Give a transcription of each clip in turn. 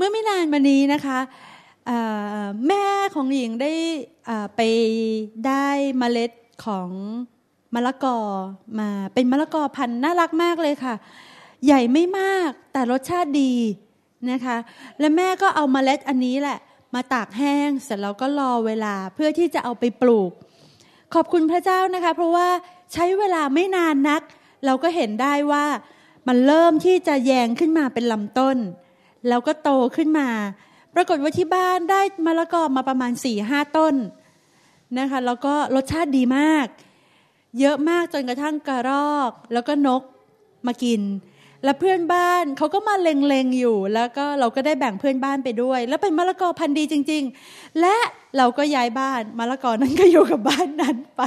มื่อไม่นานมานี้นะคะแม่ของหญิงได้ไปได้เมล็ดของมะละกอมาเป็นมะละกอพันธุ์น่ารักมากเลยค่ะ ใหญ่ไม่มากแต่รสชาติดีนะคะและแม่ก็เอาเมล็ดอันนี้แหละมาตากแห้ง เสร็จแล้วก็รอเวลาเพื่อที่จะเอาไปปลูก ขอบคุณพระเจ้านะคะเพราะว่าใช้เวลาไม่นานนัก เราก็เห็นได้ว่ามันเริ่มที่จะแยงขึ้นมาเป็นลำต้นแล้วก็โตขึ้นมา ปรากฏว่าที่บ้านได้มะละกอมาประมาณสี่ห้าต้นนะคะ แล้วก็รสชาติดีมาก เยอะมากจนกระทั่งกระรอกแล้วก็นกมากิน แล้วเพื่อนบ้านเขาก็มาเลงๆ อยู่ แล้วก็เราก็ได้แบ่งเพื่อนบ้านไปด้วย แล้วเป็นมะละกอพันธุ์ดีจริงๆ และเราก็ย้ายบ้าน มะละกอนั้นก็อยู่กับบ้านนั้นไป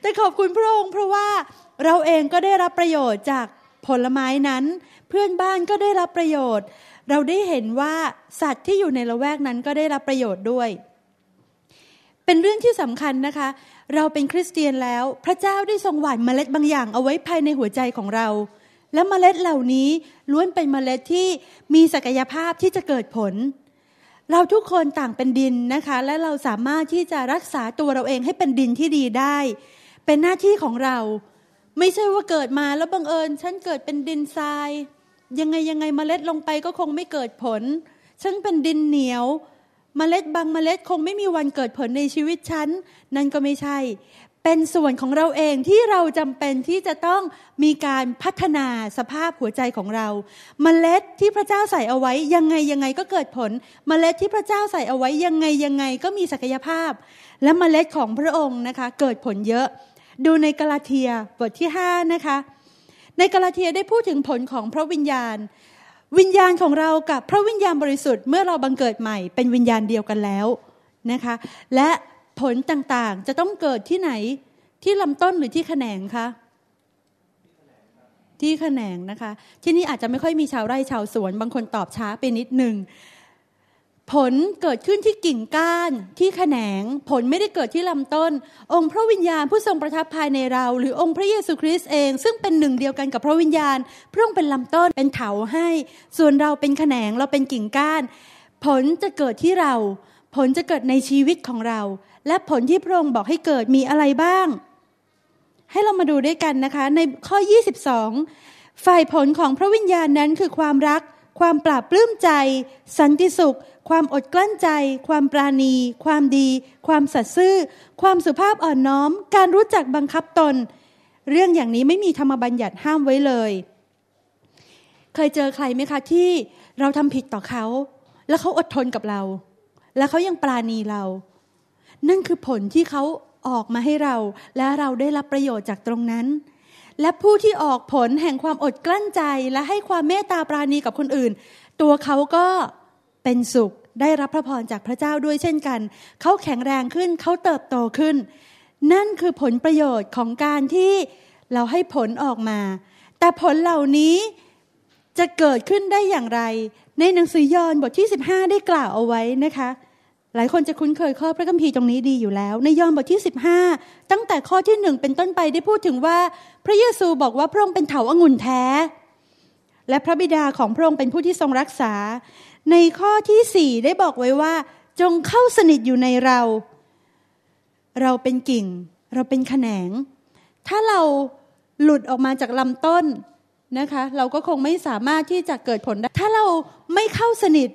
แต่ขอบคุณพระองค์เพราะว่าเราเองก็ได้รับประโยชน์จากผลไม้นั้น เพื่อนบ้านก็ได้รับประโยชน์เราได้เห็นว่าสัตว์ที่อยู่ในละแวกนั้นก็ได้รับประโยชน์ด้วย เป็นเรื่องที่สำคัญนะคะ เราเป็นคริสเตียนแล้ว พระเจ้าได้ทรงหว่านเมล็ดบางอย่างเอาไว้ภายในหัวใจของเรา และเมล็ดเหล่านี้ล้วนเป็นเมล็ดที่มีศักยภาพที่จะเกิดผล เราทุกคนต่างเป็นดินนะคะ และเราสามารถที่จะรักษาตัวเราเองให้เป็นดินที่ดีได้ เป็นหน้าที่ของเรา ไม่ใช่ว่าเกิดมาแล้วบังเอิญฉันเกิดเป็นดินทรายยังไงยังไงมเมล็ดลงไปก็คงไม่เกิดผลฉันเป็นดินเหนียวมเมล็ดบางมเมล็ดคงไม่มีวันเกิดผลในชีวิตฉัน นั่นก็ไม่ใช่ เป็นส่วนของเราเองที่เราจำเป็นที่จะต้องมีการพัฒนาสภาพหัวใจของเรามเมล็ดที่พระเจ้าใส่เอาไว้ยังไงยังไงก็เกิดผลมเมล็ดที่พระเจ้าใส่เอาไว้ ยังไงยังไงก็มีศักยภาพ และมเมล็ดของพระองค์นะคะเกิดผลเยอะ ดูในกาลาเทียบทที่5นะคะในกาลาเทียได้พูดถึงผลของพระวิญญาณ วิญญาณของเรากับ พระวิญญาณบริสุทธิ์เมื่อเราบังเกิดใหม่ เป็นวิญญาณเดียวกันแล้วนะคะและผลต่างๆจะต้องเกิดที่ไหนที่ลำต้นหรือที่แขนงคะที่แขนงนะคะที่นี่อาจจะไม่ค่อยมีชาวไร่ชาวสวน บางคนตอบช้าไปนิดหนึ่งผลเกิดขึ้นที่กิ่งก้าน ที่แขนง ผลไม่ได้เกิดที่ลำต้น องค์พระวิญญาณผู้ทรงประทับภายในเรา หรือองค์พระเยซูคริสต์เอง ซึ่งเป็นหนึ่งเดียวกันกับพระวิญญาณ พระองค์เป็นลำต้นเป็นเถาให้ ส่วนเราเป็นแขนงเราเป็นกิ่งก้านผลจะเกิดที่เรา ผลจะเกิดในชีวิตของเรา และผลที่พระองค์บอกให้เกิดมีอะไรบ้าง ให้เรามาดูด้วยกันนะคะ ในข้อ 22 ฝ่ายผลของพระวิญญาณนั้นคือความรักความปราบปลื้มใจ สันติสุข ความอดกลั้นใจ ความปราณี ความดี ความสัตย์ซื่อความสุภาพอ่อนน้อม การรู้จักบังคับตน เรื่องอย่างนี้ไม่มีธรรมบัญญัติห้ามไว้เลย เคยเจอใครไหมคะที่เราทำผิดต่อเขา แล้วเขาอดทนกับเรา แล้วเขายังปราณีเรา นั่นคือผลที่เขาออกมาให้เรา และเราได้รับประโยชน์จากตรงนั้นและผู้ที่ออกผลแห่งความอดกลั้นใจ และให้ความเมตตาปราณีกับคนอื่น ตัวเขาก็เป็นสุขได้รับพระพรจากพระเจ้าด้วยเช่นกัน เขาแข็งแรงขึ้นเขาเติบโตขึ้น นั่นคือผลประโยชน์ของการที่เราให้ผลออกมา แต่ผลเหล่านี้จะเกิดขึ้นได้อย่างไร ในหนังสือยอห์นบทที่ 15 ได้กล่าวเอาไว้นะคะหลายคนจะคุ้นเคยข้อพระคัมภีร์ตรงนี้ดีอยู่แล้ว ในยอห์นบทที่ 15 ตั้งแต่ข้อที่หนึ่งเป็นต้นไปได้พูดถึงว่าพระเยซูบอกว่าพระองค์เป็นเถาองุ่นแท้ และพระบิดาของพระองค์เป็นผู้ที่ทรงรักษา ในข้อที่สี่ได้บอกไว้ว่า จงเข้าสนิทอยู่ในเรา เราเป็นกิ่ง เราเป็นแขนง ถ้าเราหลุดออกมาจากลำต้นนะคะเราก็คงไม่สามารถที่จะเกิดผลได้ถ้าเราไม่เข้าสนิท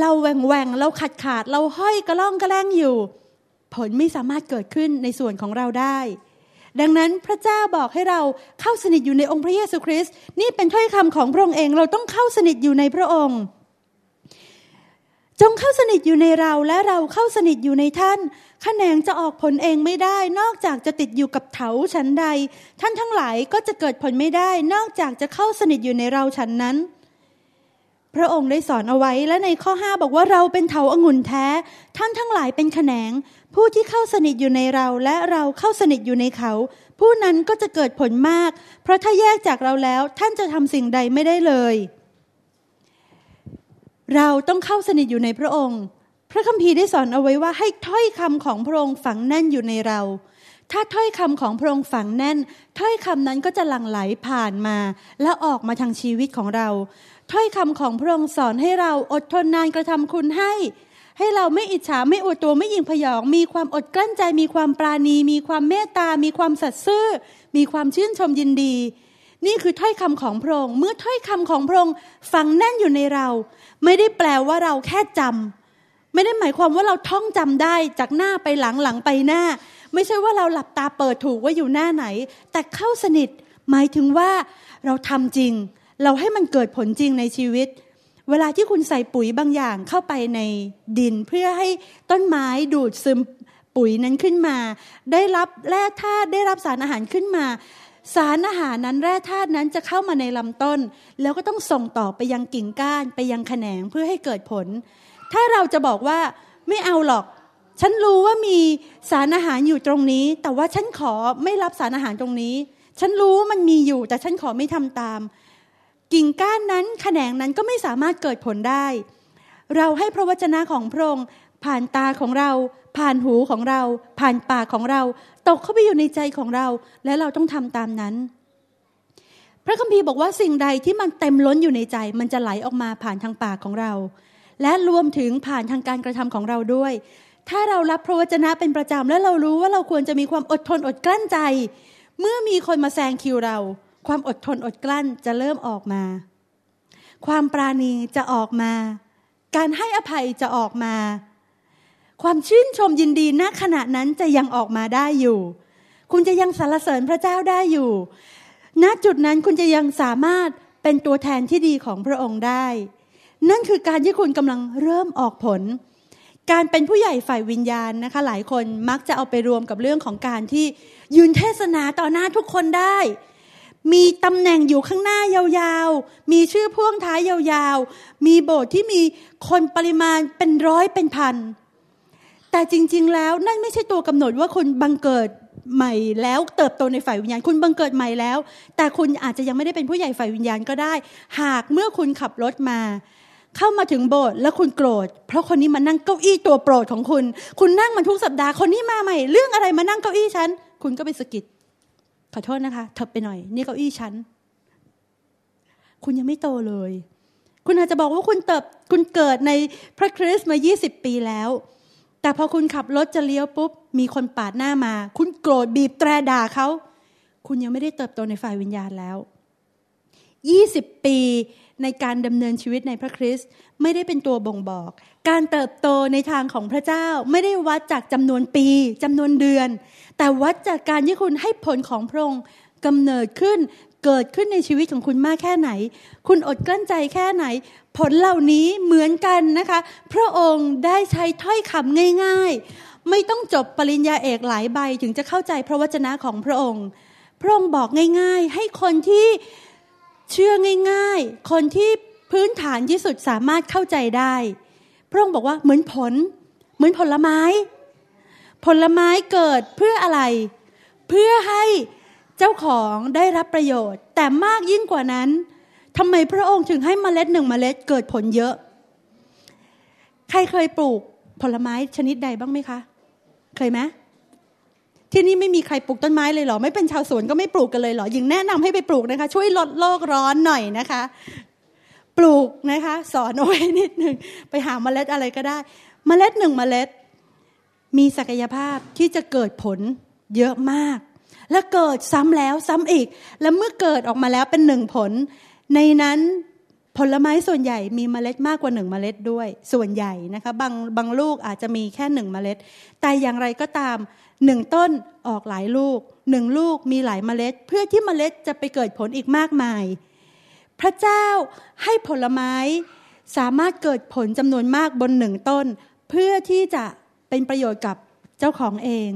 เราแหวงแหวงเราขาดขาดเราห้อยกระล่องกระแลงอยู่ ผลไม่สามารถเกิดขึ้นในส่วนของเราได้ ดังนั้นพระเจ้าบอกให้เราเข้าสนิทอยู่ในองค์พระเยซูคริสต์นี่เป็นถ้อยคำของพระองค์เองเราต้องเข้าสนิทอยู่ในพระองค์ จงเข้าสนิทอยู่ในเราและเราเข้าสนิทอยู่ในท่านขแขนงจะออกผลเองไม่ได้ นอกจากจะติดอยู่กับเถาชั้นใด ท่านทั้งหลายก็จะเกิดผลไม่ได้ นอกจากจะเข้าสนิทอยู่ในเราชั้นนั้นพระองค์ได้สอนเอาไว้และในข้อห้าบอกว่าเราเป็นเถาอางุ่นแท้ ท่านทั้งหลายเป็นแขนง ผู้ที่เข้าสนิทอยู่ในเราและเราเข้าสนิทอยู่ในเขา ผู้นั้นก็จะเกิดผลมาก เพราะถ้าแยกจากเราแล้วท่านจะทำสิ่งใดไม่ได้เลย เราต้องเข้าสนิทอยู่ในพระองค์ พระคัมภีร์ได้สอนเอาไว้ว่าให้ถ้อยคำของพระองค์ฝังแน่นอยู่ในเรา ถ้าถ้อยคำของพระองค์ฝังแน่น ถ้อยคำนั้นก็จะหลั่งไหลผ่านมาและออกมาทางชีวิตของเราถ้อยคำของพระองค์สอนให้เราอดทนนานกระทำคุณให้ ให้เราไม่อิจฉาไม่อวดตัวไม่ยิงพยอง มีความอดกลั้นใจ มีความปราณี มีความเมตตา มีความสัตย์ซื่อมีความชื่นชมยินดี นี่คือถ้อยคำของพระองค์ เมื่อถ้อยคำของพระองค์ฝังแน่นอยู่ในเรา ไม่ได้แปลว่าเราแค่จำไม่ได้หมายความว่าเราท่องจำได้จากหน้าไปหลังหลังไปหน้า ไม่ใช่ว่าเราหลับตาเปิดถูกว่าอยู่หน้าไหน แต่เข้าสนิท หมายถึงว่าเราทำจริงเราให้มันเกิดผลจริงในชีวิต เวลาที่คุณใส่ปุ๋ยบางอย่างเข้าไปในดินเพื่อให้ต้นไม้ดูดซึมปุ๋ยนั้นขึ้นมา ได้รับแร่ธาตุได้รับสารอาหารขึ้นมา สารอาหารนั้น แร่ธาตุนั้นจะเข้ามาในลำต้น แล้วก็ต้องส่งต่อไปยังกิ่งก้านไปยังแขนงเพื่อให้เกิดผล ถ้าเราจะบอกว่าไม่เอาหรอก ฉันรู้ว่ามีสารอาหารอยู่ตรงนี้ แต่ว่าฉันขอไม่รับสารอาหารตรงนี้ ฉันรู้มันมีอยู่แต่ฉันขอไม่ทำตามกิ่งก้านนั้นแขนงนั้นก็ไม่สามารถเกิดผลได้ เราให้พระวจนะของพระองค์ผ่านตาของเรา ผ่านหูของเรา ผ่านปากของเรา ตกเข้าไปอยู่ในใจของเรา และเราต้องทำตามนั้น พระคัมภีร์บอกว่าสิ่งใดที่มันเต็มล้นอยู่ในใจมันจะไหลออกมาผ่านทางปากของเรา และรวมถึงผ่านทางการกระทำของเราด้วย ถ้าเรารับพระวจนะเป็นประจำและเรารู้ว่าเราควรจะมีความอดทนอดกลั้นใจ เมื่อมีคนมาแซงคิวเราความอดทนอดกลั้นจะเริ่มออกมา ความปราณีจะออกมา การให้อภัยจะออกมา ความชื่นชมยินดีณขณะนั้นจะยังออกมาได้อยู่ คุณจะยังสรรเสริญพระเจ้าได้อยู่ ณจุดนั้นคุณจะยังสามารถเป็นตัวแทนที่ดีของพระองค์ได้ นั่นคือการที่คุณกำลังเริ่มออกผล การเป็นผู้ใหญ่ฝ่ายวิญญาณนะคะหลายคนมักจะเอาไปรวมกับเรื่องของการที่ยืนเทศนาต่อหน้าทุกคนได้มีตำแหน่งอยู่ข้างหน้ายาว ๆ มีชื่อพ่วงท้ายยาวๆ มีโบสถ์ที่มีคนปริมาณเป็นร้อยเป็นพัน แต่จริงๆแล้วนั่นไม่ใช่ตัวกำหนดว่าคุณบังเกิดใหม่แล้วเติบโตในฝ่ายวิญญาณ คุณบังเกิดใหม่แล้ว แต่คุณอาจจะยังไม่ได้เป็นผู้ใหญ่ฝ่ายวิญญาณก็ได้ หากเมื่อคุณขับรถมา เข้ามาถึงโบสถ์แล้วคุณโกรธ เพราะคนนี้มานั่งเก้าอี้ตัวโปรดของคุณ คุณนั่งมันทุกสัปดาห์คนนี้มาใหม่เรื่องอะไรมานั่งเก้าอี้ฉันคุณก็ไปสะกิดขอโทษนะคะเถิบไปหน่อย นี่เก้าอี้ฉันคุณยังไม่โตเลย คุณอาจจะบอกว่าคุณเติบคุณเกิดในพระคริสต์มา 20 ปีแล้ว แต่พอคุณขับรถจะเลี้ยวปุ๊บ มีคนปาดหน้ามา คุณโกรธบีบแตรด่าเขา คุณยังไม่ได้เติบโตในฝ่ายวิญญาณแล้ว 20 ปีในการดำเนินชีวิตในพระคริสต์ไม่ได้เป็นตัวบ่งบอก การเติบโตในทางของพระเจ้าไม่ได้วัดจากจำนวนปีจำนวนเดือน แต่วัดจากการที่คุณให้ผลของพระองค์กำเนิดขึ้นเกิดขึ้นในชีวิตของคุณมากแค่ไหน คุณอดกลั้นใจแค่ไหน ผลเหล่านี้เหมือนกันนะคะ พระองค์ได้ใช้ถ้อยคำง่าย ๆ ไม่ต้องจบปริญญาเอกหลายใบถึงจะเข้าใจพระวจนะของพระองค์ พระองค์บอกง่ายๆ ให้คนที่เชื่อง่ายๆ คนที่พื้นฐานที่สุดสามารถเข้าใจได้ พระองค์บอกว่าเหมือนผล เหมือนผลไม้ ผลไม้เกิดเพื่ออะไร เพื่อให้เจ้าของได้รับประโยชน์ แต่มากยิ่งกว่านั้นทำไมพระองค์ถึงให้เมล็ดหนึ่งเมล็ดเกิดผลเยอะ ใครเคยปลูกผลไม้ชนิดใดบ้างไหมคะ เคยไหมที่นี่ไม่มีใครปลูกต้นไม้เลยเหรอไม่เป็นชาวสวนก็ไม่ปลูกกันเลยเหรอยิงแนะนำให้ไปปลูกนะคะช่วยลดโลกร้อนหน่อยนะคะ ปลูกนะคะ สอนเอาไว้นิดหนึ่งไปหาเมล็ดอะไรก็ได้ เมล็ดหนึ่งเมล็ด มีศักยภาพที่จะเกิดผลเยอะมาก และเกิดซ้ำแล้วซ้ำอีก และเมื่อเกิดออกมาแล้วเป็นหนึ่งผลในนั้นผลไม้ส่วนใหญ่มีเมล็ดมากกว่าหนึ่งเมล็ดด้วย ส่วนใหญ่นะคะบางบางลูกอาจจะมีแค่หนึ่งเมล็ด แต่อย่างไรก็ตามหนึ่งต้นออกหลายลูกหนึ่งลูกมีหลายเมล็ด เพื่อที่เมล็ดจะไปเกิดผลอีกมากมาย พระเจ้าให้ผลไม้สามารถเกิดผลจำนวนมากบนหนึ่งต้น เพื่อที่จะเป็นประโยชน์กับเจ้าของเอง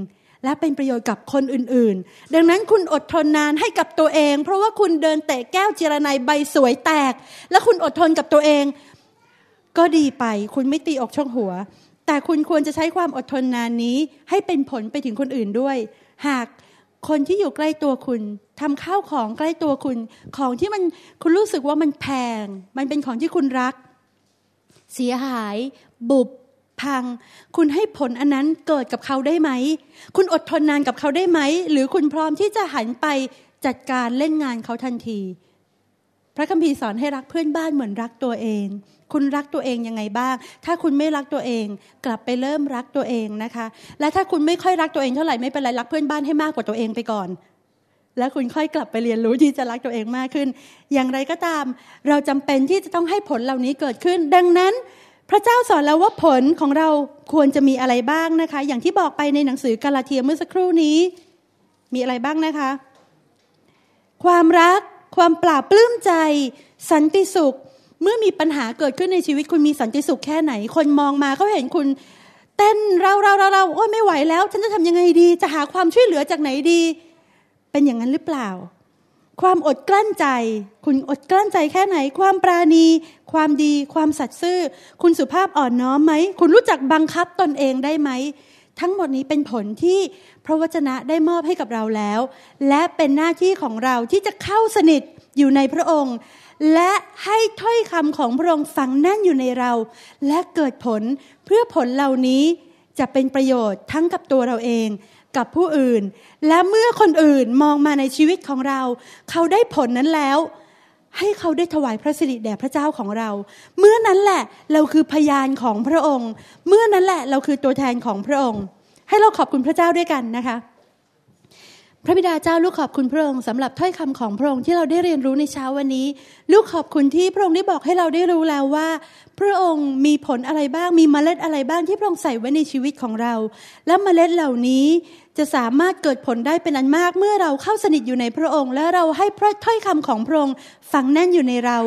และเป็นประโยชน์กับคนอื่น ๆ ดังนั้นคุณอดทนนานให้กับตัวเอง เพราะว่าคุณเดินเตะแก้วจิรนัยใบสวยแตก และคุณอดทนกับตัวเอง ก็ดีไปคุณไม่ตีออกช่องหัว แต่คุณควรจะใช้ความอดทนนานนี้ ให้เป็นผลไปถึงคนอื่นด้วย หากคนที่อยู่ใกล้ตัวคุณทำข้าวของใกล้ตัวคุณ ของที่มันคุณรู้สึกว่ามันแพง มันเป็นของที่คุณรัก เสียหายบุบพังคุณให้ผลอันนั้นเกิดกับเขาได้ไหม คุณอดทนนานกับเขาได้ไหม หรือคุณพร้อมที่จะหันไปจัดการเล่นงานเขาทันที พระคัมภีร์สอนให้รักเพื่อนบ้านเหมือนรักตัวเอง คุณรักตัวเองยังไงบ้าง ถ้าคุณไม่รักตัวเอง กลับไปเริ่มรักตัวเองนะคะ และถ้าคุณไม่ค่อยรักตัวเองเท่าไหร่ไม่เป็นไรรักเพื่อนบ้านให้มากกว่าตัวเองไปก่อน และคุณค่อยกลับไปเรียนรู้ที่จะรักตัวเองมากขึ้น อย่างไรก็ตาม เราจำเป็นที่จะต้องให้ผลเหล่านี้เกิดขึ้นดังนั้นพระเจ้าสอนล้วว่าผลของเราควรจะมีอะไรบ้างนะคะ อย่างที่บอกไปในหนังสือกาลาเทียเมื่อสักครู่นี้ มีอะไรบ้างนะคะ ความรักความปราบปลื้มใจสันติสุขเมื่อมีปัญหาเกิดขึ้นในชีวิตคุณมีสันติสุขแค่ไหน คนมองมาเขาเห็นคุณเต้นเราเราเราเราโอ้ไม่ไหวแล้ว ฉันจะทำยังไงดี จะหาความช่วยเหลือจากไหนดี เป็นอย่างนั้นหรือเปล่าความอดกลั้นใจ คุณอดกลั้นใจ แค่ไหน ความปราณี ความดี ความสัตย์ซื่อคุณสุภาพอ่อนน้อมไหมคุณรู้จักบังคับตนเองได้ไหมทั้งหมดนี้เป็นผลที่พระวจนะได้มอบให้กับเราแล้ว และเป็นหน้าที่ของเราที่จะเข้าสนิทอยู่ในพระองค์ และให้ถ้อยคำของพระองค์ฝังแน่นอยู่ในเรา และเกิดผลเพื่อผลเหล่านี้จะเป็นประโยชน์ทั้งกับตัวเราเองกับผู้อื่น และเมื่อคนอื่นมองมาในชีวิตของเรา เขาได้ผลนั้นแล้ว ให้เขาได้ถวายพระสิริแด่พระเจ้าของเรา เมื่อนั้นแหละเราคือพยานของพระองค์ เมื่อนั้นแหละเราคือตัวแทนของพระองค์ ให้เราขอบคุณพระเจ้าด้วยกันนะคะพระบิดาเจ้าลูกขอบคุณพระองค์สำหรับถ้อยคำของพระองค์ที่เราได้เรียนรู้ในเช้าวันนี้ ลูกขอบคุณที่พระองค์ได้บอกให้เราได้รู้แล้วว่า พระองค์มีผลอะไรบ้างมีเมล็ดอะไรบ้าง ที่พระองค์ใส่ไว้ในชีวิตของเรา และเมล็ดเหล่านี้จะสามารถเกิดผลได้เป็นอันมากเมื่อเราเข้าสนิทอยู่ในพระองค์ และเราให้พระถ้อยคำของพระองค์ฝังแน่นอยู่ในเรา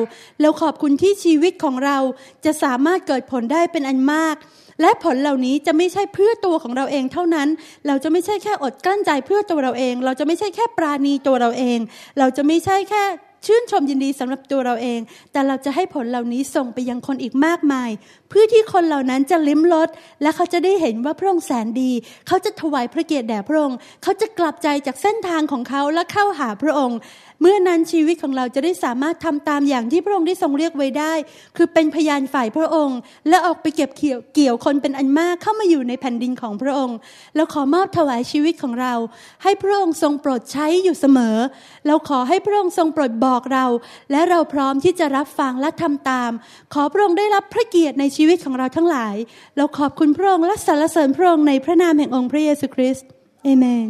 เราขอบคุณที่ชีวิตของเราจะสามารถเกิดผลได้เป็นอันมากและผลเหล่านี้จะไม่ใช่เพื่อตัวของเราเองเท่านั้น เราจะไม่ใช่แค่อดกลั้นใจเพื่อตัวเราเอง เราจะไม่ใช่แค่ปราณีตัวเราเอง เราจะไม่ใช่แค่ชื่นชมยินดีสำหรับตัวเราเอง แต่เราจะให้ผลเหล่านี้ส่งไปยังคนอีกมากมาย เพื่อที่คนเหล่านั้นจะลิ้มรสและเขาจะได้เห็นว่าพระองค์แสนดี เขาจะถวายพระเกียรติแด่พระองค์ เขาจะกลับใจจากเส้นทางของเขาและเข้าหาพระองค์เมื่อนั้นชีวิตของเราจะได้สามารถทำตามอย่างที่พระองค์ได้ทรงเรียกไว้ได้ คือเป็นพยานฝ่ายพระองค์ และออกไปเก็บเกี่ยวเกี่ยวคนเป็นอันมากเข้ามาอยู่ในแผ่นดินของพระองค์ แล้วขอมอบถวายชีวิตของเรา ให้พระองค์ทรงโปรดใช้อยู่เสมอเราขอให้พระองค์ทรงโปรดบอกเรา และเราพร้อมที่จะรับฟังและทำตาม ขอพระองค์ได้รับพระเกียรติในชีวิตของเราทั้งหลาย เราขอบคุณพระองค์และสรรเสริญพระองค์ในพระนามแห่งองค์พระเยซูคริสต์เอเมน